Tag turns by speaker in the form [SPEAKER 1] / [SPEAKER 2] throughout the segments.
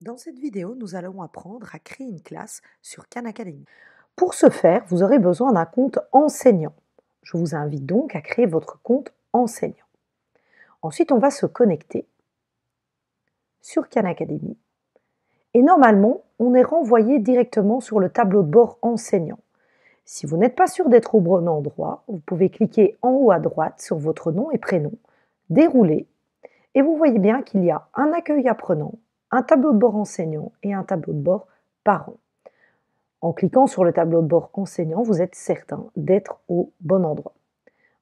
[SPEAKER 1] Dans cette vidéo, nous allons apprendre à créer une classe sur Khan Academy. Pour ce faire, vous aurez besoin d'un compte enseignant. Je vous invite donc à créer votre compte enseignant. Ensuite, on va se connecter sur Khan Academy. Et normalement, on est renvoyé directement sur le tableau de bord enseignant. Si vous n'êtes pas sûr d'être au bon endroit, vous pouvez cliquer en haut à droite sur votre nom et prénom, dérouler, et vous voyez bien qu'il y a un accueil apprenant, un tableau de bord enseignant et un tableau de bord parent. En cliquant sur le tableau de bord enseignant, vous êtes certain d'être au bon endroit.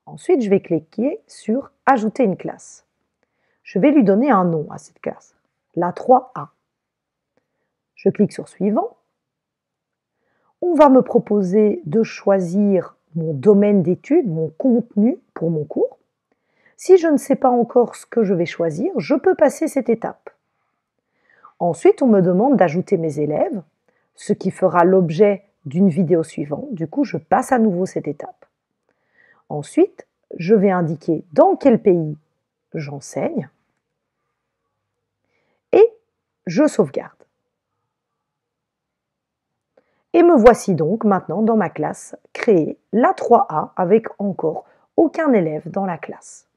[SPEAKER 1] Ensuite, je vais cliquer sur Ajouter une classe. Je vais lui donner un nom à cette classe, la 3A. Je clique sur Suivant. On va me proposer de choisir mon domaine d'études, mon contenu pour mon cours. Si je ne sais pas encore ce que je vais choisir, je peux passer cette étape. Ensuite, on me demande d'ajouter mes élèves, ce qui fera l'objet d'une vidéo suivante. Du coup, je passe à nouveau cette étape. Ensuite, je vais indiquer dans quel pays j'enseigne et je sauvegarde. Et me voici donc maintenant dans ma classe créée, la 3A, avec encore aucun élève dans la classe.